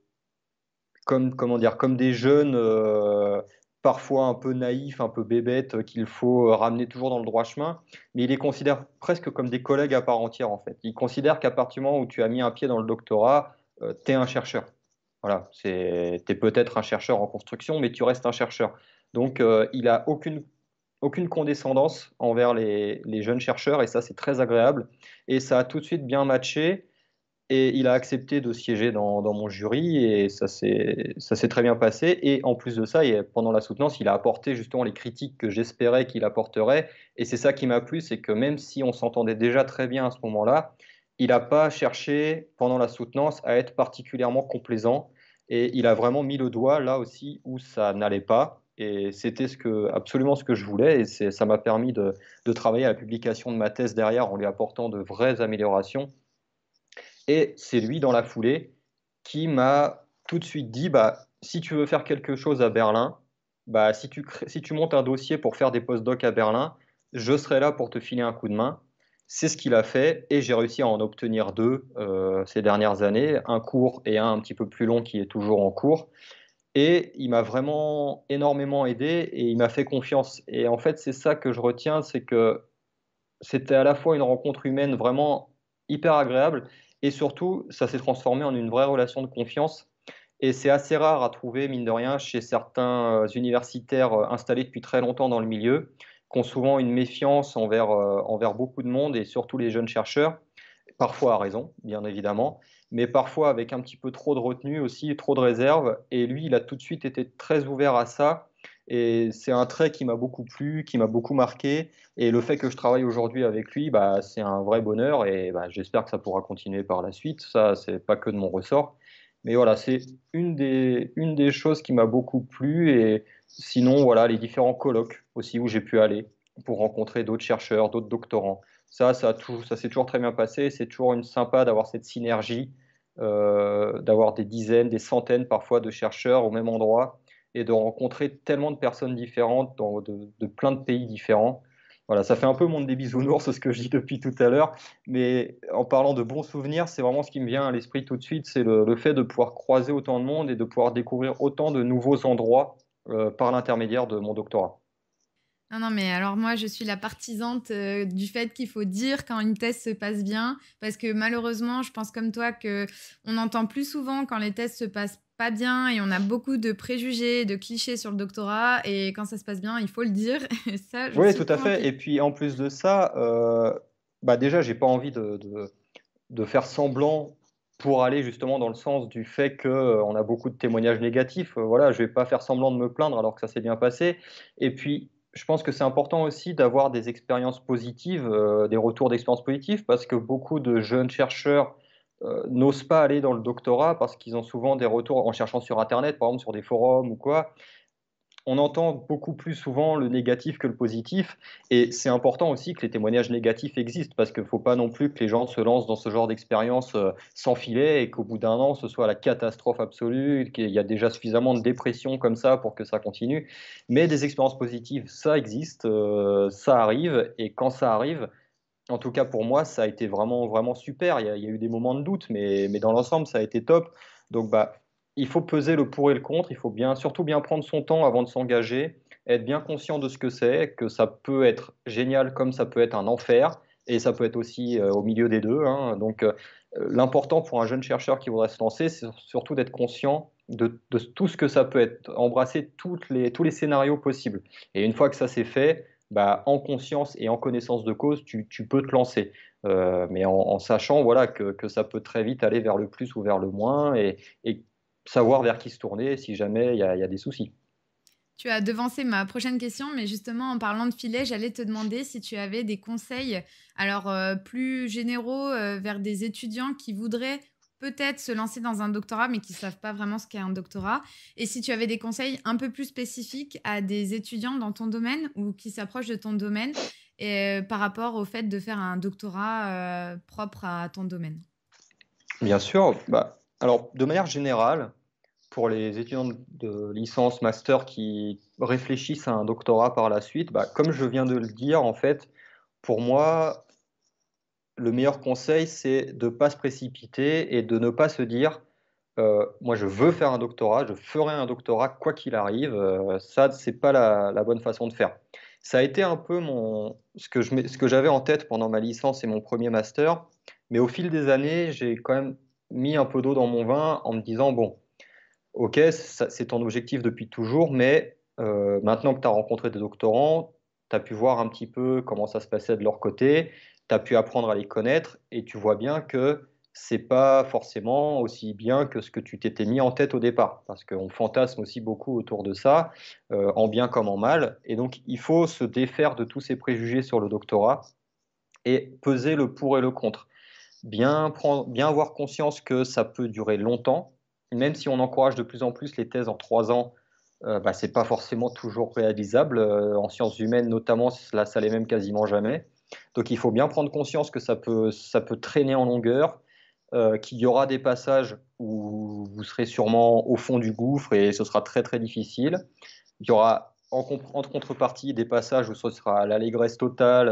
[SPEAKER 2] comme, comment dire, comme des jeunes parfois un peu naïf, un peu bébête, euh, qu'il faut euh, ramener toujours dans le droit chemin, mais il les considère presque comme des collègues à part entière en fait. Il considère qu'à partir du moment où tu as mis un pied dans le doctorat, euh, tu es un chercheur. Voilà, tu es peut-être un chercheur en construction, mais tu restes un chercheur. Donc il n'a aucune, condescendance envers les, les jeunes chercheurs, et ça c'est très agréable. Et ça a tout de suite bien matché et il a accepté de siéger dans, mon jury et ça s'est très bien passé. Et en plus de ça, pendant la soutenance, il a apporté justement les critiques que j'espérais qu'il apporterait. Et c'est ça qui m'a plu, c'est que même si on s'entendait déjà très bien à ce moment-là, il n'a pas cherché pendant la soutenance à être particulièrement complaisant. Et il a vraiment mis le doigt là aussi où ça n'allait pas. Et c'était absolument ce que je voulais. Et ça m'a permis de travailler à la publication de ma thèse derrière en lui apportant de vraies améliorations et c'est lui, dans la foulée, qui m'a tout de suite dit bah, si tu veux faire quelque chose à Berlin, bah, si, tu montes un dossier pour faire des postdocs à Berlin, je serai là pour te filer un coup de main. C'est ce qu'il a fait et j'ai réussi à en obtenir deux euh, ces dernières années, un court et un un petit peu plus long qui est toujours en cours. Et il m'a vraiment énormément aidé et il m'a fait confiance. Et en fait, c'est ça que je retiens, c'est que c'était à la fois une rencontre humaine vraiment hyper agréable et surtout, ça s'est transformé en une vraie relation de confiance. Et c'est assez rare à trouver, mine de rien, chez certains euh, universitaires euh, installés depuis très longtemps dans le milieu, qui ont souvent une méfiance envers, euh, envers beaucoup de monde et surtout les jeunes chercheurs, parfois à raison, bien évidemment, mais parfois avec un petit peu trop de retenue aussi, trop de réserve. Et lui, il a tout de suite été très ouvert à ça et c'est un trait qui m'a beaucoup plu, qui m'a beaucoup marqué. Et le fait que je travaille aujourd'hui avec lui, bah, c'est un vrai bonheur. Et bah, j'espère que ça pourra continuer par la suite. Ça, c'est pas que de mon ressort. Mais voilà, c'est une des, choses qui m'a beaucoup plu. Et sinon, voilà, les différents colloques aussi où j'ai pu aller pour rencontrer d'autres chercheurs, d'autres doctorants. Ça, ça, s'est toujours très bien passé. C'est toujours une sympa d'avoir cette synergie, euh, d'avoir des dizaines, des centaines parfois de chercheurs au même endroit et de rencontrer tellement de personnes différentes dans, de, plein de pays différents. Voilà, ça fait un peu monde des bisounours, ce que je dis depuis tout à l'heure, mais en parlant de bons souvenirs, c'est vraiment ce qui me vient à l'esprit tout de suite, c'est le, fait de pouvoir croiser autant de monde et de pouvoir découvrir autant de nouveaux endroits euh, par l'intermédiaire de mon doctorat.
[SPEAKER 1] Non, non, mais alors moi, je suis la partisante euh, du fait qu'il faut dire quand une thèse se passe bien, parce que malheureusement, je pense comme toi que on entend plus souvent quand les thèses se passent pas bien et on a beaucoup de préjugés, de clichés sur le doctorat, et quand ça se passe bien, il faut le dire. ça, oui, tout à fait. Et
[SPEAKER 2] puis en plus de ça, euh, bah déjà, j'ai pas envie de, de, faire semblant pour aller justement dans le sens du fait qu'on euh, on a beaucoup de témoignages négatifs. Euh, voilà, je vais pas faire semblant de me plaindre alors que ça s'est bien passé. Et puis je pense que c'est important aussi d'avoir des expériences positives, euh, des retours d'expériences positives, parce que beaucoup de jeunes chercheurs euh, n'osent pas aller dans le doctorat parce qu'ils ont souvent des retours en cherchant sur Internet, par exemple sur des forums ou quoi, on entend beaucoup plus souvent le négatif que le positif. Et c'est important aussi que les témoignages négatifs existent parce qu'il ne faut pas non plus que les gens se lancent dans ce genre d'expérience euh, sans filet et qu'au bout d'un an, ce soit la catastrophe absolue, qu'il y a déjà suffisamment de dépression comme ça pour que ça continue. Mais des expériences positives, ça existe, euh, ça arrive. Et quand ça arrive, en tout cas pour moi, ça a été vraiment, vraiment super. Il y a, eu des moments de doute, mais, mais dans l'ensemble, ça a été top. Donc, bah, il faut peser le pour et le contre, il faut bien, surtout bien prendre son temps avant de s'engager, être bien conscient de ce que c'est, que ça peut être génial comme ça peut être un enfer, et ça peut être aussi euh, au milieu des deux. Hein. Donc euh, l'important pour un jeune chercheur qui voudrait se lancer, c'est surtout d'être conscient de, tout ce que ça peut être, embrasser toutes les, tous les scénarios possibles. Et une fois que ça s'est fait, bah, en conscience et en connaissance de cause, tu, peux te lancer. Euh, mais en, sachant voilà, que, ça peut très vite aller vers le plus ou vers le moins et, et savoir vers qui se tourner si jamais il y, a des soucis.
[SPEAKER 1] Tu as devancé ma prochaine question, mais justement en parlant de filet, j'allais te demander si tu avais des conseils, alors euh, plus généraux, euh, vers des étudiants qui voudraient peut-être se lancer dans un doctorat, mais qui ne savent pas vraiment ce qu'est un doctorat. Et si tu avais des conseils un peu plus spécifiques à des étudiants dans ton domaine ou qui s'approchent de ton domaine et, euh, par rapport au fait de faire un doctorat propre à ton domaine
[SPEAKER 2] Bien sûr. Bah, alors, de manière générale, pour les étudiants de licence, master qui réfléchissent à un doctorat par la suite, bah, comme je viens de le dire, en fait, pour moi, le meilleur conseil, c'est de ne pas se précipiter et de ne pas se dire, euh, moi, je veux faire un doctorat, je ferai un doctorat quoi qu'il arrive. Euh, ça, n'est pas la, la, bonne façon de faire. Ça a été un peu mon, ce que j'avais en tête pendant ma licence et mon premier master, mais au fil des années, j'ai quand même mis un peu d'eau dans mon vin en me disant, bon, ok, c'est ton objectif depuis toujours, mais euh, maintenant que tu as rencontré des doctorants, tu as pu voir un petit peu comment ça se passait de leur côté, tu as pu apprendre à les connaître, et tu vois bien que c'est pas forcément aussi bien que ce que tu t'étais mis en tête au départ, parce qu'on fantasme aussi beaucoup autour de ça, euh, en bien comme en mal. Et donc, il faut se défaire de tous ces préjugés sur le doctorat et peser le pour et le contre bien, prendre, bien avoir conscience que ça peut durer longtemps. Même si on encourage de plus en plus les thèses en trois ans, euh, bah, ce n'est pas forcément toujours réalisable. Euh, en sciences humaines, notamment, ça ça l'est même quasiment jamais. Donc il faut bien prendre conscience que ça peut, ça peut traîner en longueur, euh, qu'il y aura des passages où vous serez sûrement au fond du gouffre et ce sera très très difficile. Il y aura en, contrepartie des passages où ce sera l'allégresse totale.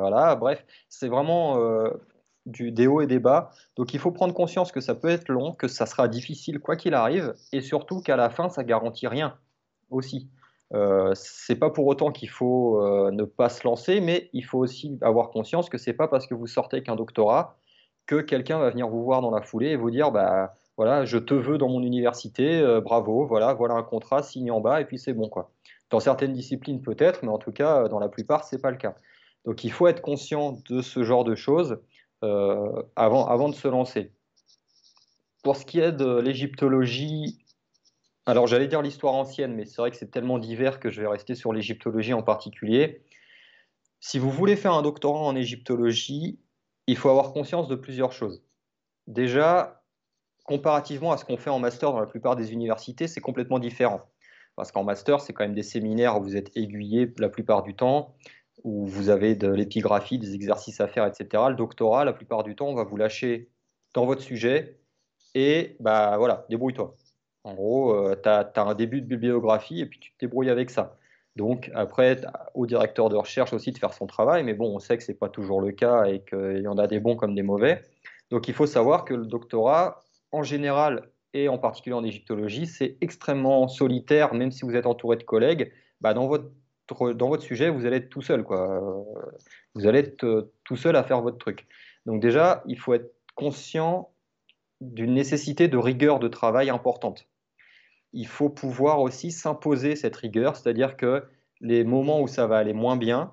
[SPEAKER 2] voilà, bref, c'est vraiment du, des hauts et des bas. Donc il faut prendre conscience que ça peut être long, que ça sera difficile quoi qu'il arrive, et surtout qu'à la fin, ça garantit rien aussi. Euh, c'est pas pour autant qu'il faut euh, ne pas se lancer, mais il faut aussi avoir conscience que c'est pas parce que vous sortez qu'un doctorat que quelqu'un va venir vous voir dans la foulée et vous dire bah voilà je te veux dans mon université, euh, bravo, voilà voilà un contrat signé en bas et puis c'est bon quoi. Dans certaines disciplines peut-être, mais en tout cas euh, dans la plupart c'est pas le cas. Donc il faut être conscient de ce genre de choses euh, avant, de se lancer. Pour ce qui est de l'égyptologie, alors j'allais dire l'histoire ancienne, mais c'est vrai que c'est tellement divers que je vais rester sur l'égyptologie en particulier. Si vous voulez faire un doctorat en égyptologie, il faut avoir conscience de plusieurs choses. Déjà, comparativement à ce qu'on fait en master dans la plupart des universités, c'est complètement différent. Parce qu'en master, c'est quand même des séminaires où vous êtes aiguillé la plupart du temps où vous avez de l'épigraphie, des exercices à faire, etc. Le doctorat, la plupart du temps, on va vous lâcher dans votre sujet et bah voilà, débrouille-toi. En gros, euh, tu as, un début de bibliographie et puis tu te débrouilles avec ça. Donc après, au directeur de recherche aussi de faire son travail, mais bon, on sait que ce n'est pas toujours le cas et qu'il y en a des bons comme des mauvais. Donc il faut savoir que le doctorat, en général, et en particulier en égyptologie, c'est extrêmement solitaire, même si vous êtes entouré de collègues. Bah, dans votre dans votre sujet, vous allez être tout seul, euh, Vous allez être euh, tout seul à faire votre truc. Donc déjà, il faut être conscient d'une nécessité de rigueur de travail importante. Il faut pouvoir aussi s'imposer cette rigueur, c'est-à-dire que les moments où ça va aller moins bien,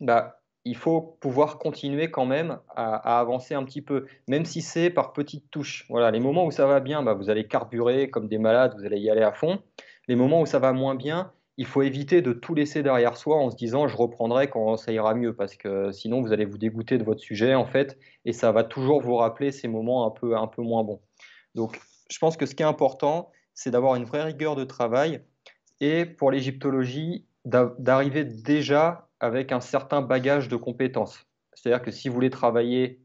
[SPEAKER 2] bah, il faut pouvoir continuer quand même à, avancer un petit peu, même si c'est par petites touches. Voilà, les moments où ça va bien, bah, vous allez carburer comme des malades, vous allez y aller à fond. Les moments où ça va moins bien, il faut éviter de tout laisser derrière soi en se disant je reprendrai quand ça ira mieux parce que sinon vous allez vous dégoûter de votre sujet en fait et ça va toujours vous rappeler ces moments un peu, un peu moins bons. Donc je pense que ce qui est important c'est d'avoir une vraie rigueur de travail et pour l'égyptologie d'arriver déjà avec un certain bagage de compétences. C'est-à-dire que si vous voulez travailler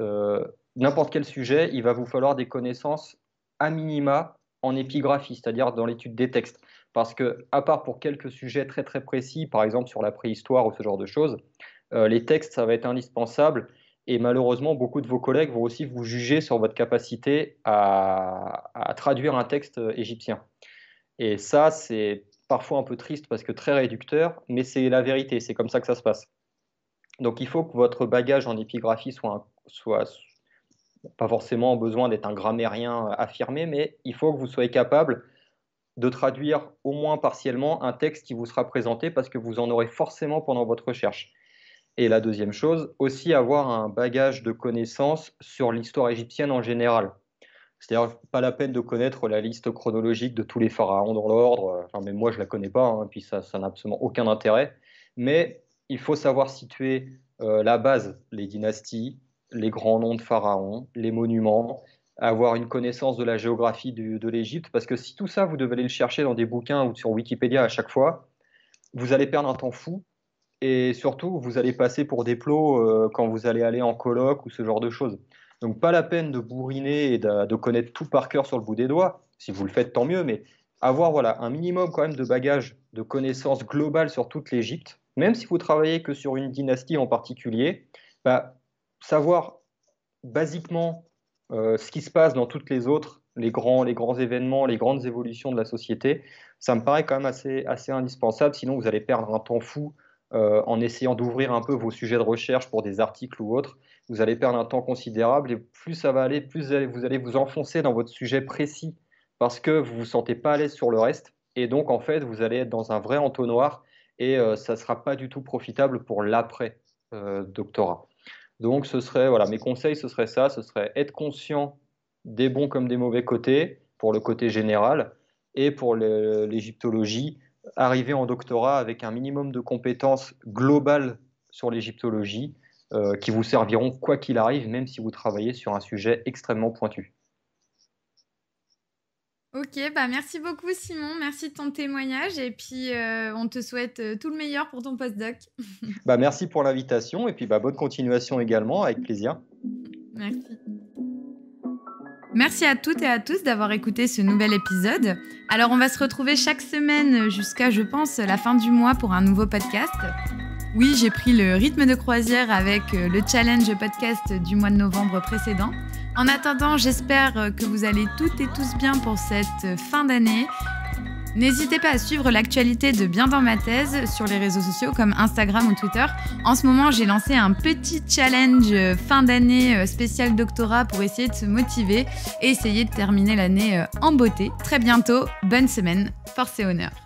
[SPEAKER 2] euh, n'importe quel sujet, il va vous falloir des connaissances à minima en épigraphie, c'est-à-dire dans l'étude des textes parce que, à part pour quelques sujets très très précis, par exemple sur la préhistoire ou ce genre de choses, euh, les textes, ça va être indispensable. Et malheureusement, beaucoup de vos collègues vont aussi vous juger sur votre capacité à, traduire un texte euh, égyptien. Et ça, c'est parfois un peu triste parce que très réducteur, mais c'est la vérité, c'est comme ça que ça se passe. Donc il faut que votre bagage en épigraphie soit, soit pas forcément besoin d'être un grammairien euh, affirmé, mais il faut que vous soyez capable de traduire au moins partiellement un texte qui vous sera présenté parce que vous en aurez forcément pendant votre recherche. Et la deuxième chose, aussi avoir un bagage de connaissances sur l'histoire égyptienne en général. C'est-à-dire, pas la peine de connaître la liste chronologique de tous les pharaons dans l'ordre. Enfin, moi, je ne la connais pas, hein, puis ça n'a absolument aucun intérêt. Mais il faut savoir situer euh, la base, les dynasties, les grands noms de pharaons, les monuments, avoir une connaissance de la géographie de l'Égypte, parce que si tout ça, vous devez aller le chercher dans des bouquins ou sur Wikipédia à chaque fois, vous allez perdre un temps fou, et surtout, vous allez passer pour des plots euh, quand vous allez aller en colloque ou ce genre de choses. Donc, pas la peine de bourriner et de, connaître tout par cœur sur le bout des doigts. Si vous le faites, tant mieux, mais avoir voilà, un minimum quand même de bagages, de connaissances globales sur toute l'Égypte, même si vous travaillez que sur une dynastie en particulier, bah, savoir basiquement euh, ce qui se passe dans toutes les autres, les grands, événements, les grandes évolutions de la société, ça me paraît quand même assez, indispensable, sinon vous allez perdre un temps fou euh, en essayant d'ouvrir un peu vos sujets de recherche pour des articles ou autres. Vous allez perdre un temps considérable et plus ça va aller, plus vous allez vous enfoncer dans votre sujet précis parce que vous ne vous sentez pas à l'aise sur le reste. Et donc, en fait, vous allez être dans un vrai entonnoir et euh, ça ne sera pas du tout profitable pour l'après-doctorat. Donc, ce serait, voilà, mes conseils, ce serait ça, ce serait être conscient des bons comme des mauvais côtés, pour le côté général, et pour l'égyptologie, arriver en doctorat avec un minimum de compétences globales sur l'égyptologie, euh, qui vous serviront quoi qu'il arrive, même si vous travaillez sur un sujet extrêmement pointu.
[SPEAKER 1] Ok, bah merci beaucoup Simon, merci de ton témoignage et puis euh, on te souhaite euh, tout le meilleur pour ton postdoc.
[SPEAKER 2] bah merci pour l'invitation et puis bah bonne continuation également, avec plaisir. Merci.
[SPEAKER 1] Merci à toutes et à tous d'avoir écouté ce nouvel épisode. Alors on va se retrouver chaque semaine jusqu'à je pense la fin du mois pour un nouveau podcast. Oui, j'ai pris le rythme de croisière avec euh, le challenge podcast du mois de novembre précédent. En attendant, j'espère euh, que vous allez toutes et tous bien pour cette euh, fin d'année. N'hésitez pas à suivre l'actualité de Bien dans ma thèse sur les réseaux sociaux comme Instagram ou Twitter. En ce moment, j'ai lancé un petit challenge fin d'année spécial doctorat pour essayer de se motiver et essayer de terminer l'année en beauté. Très bientôt, bonne semaine, force et honneur.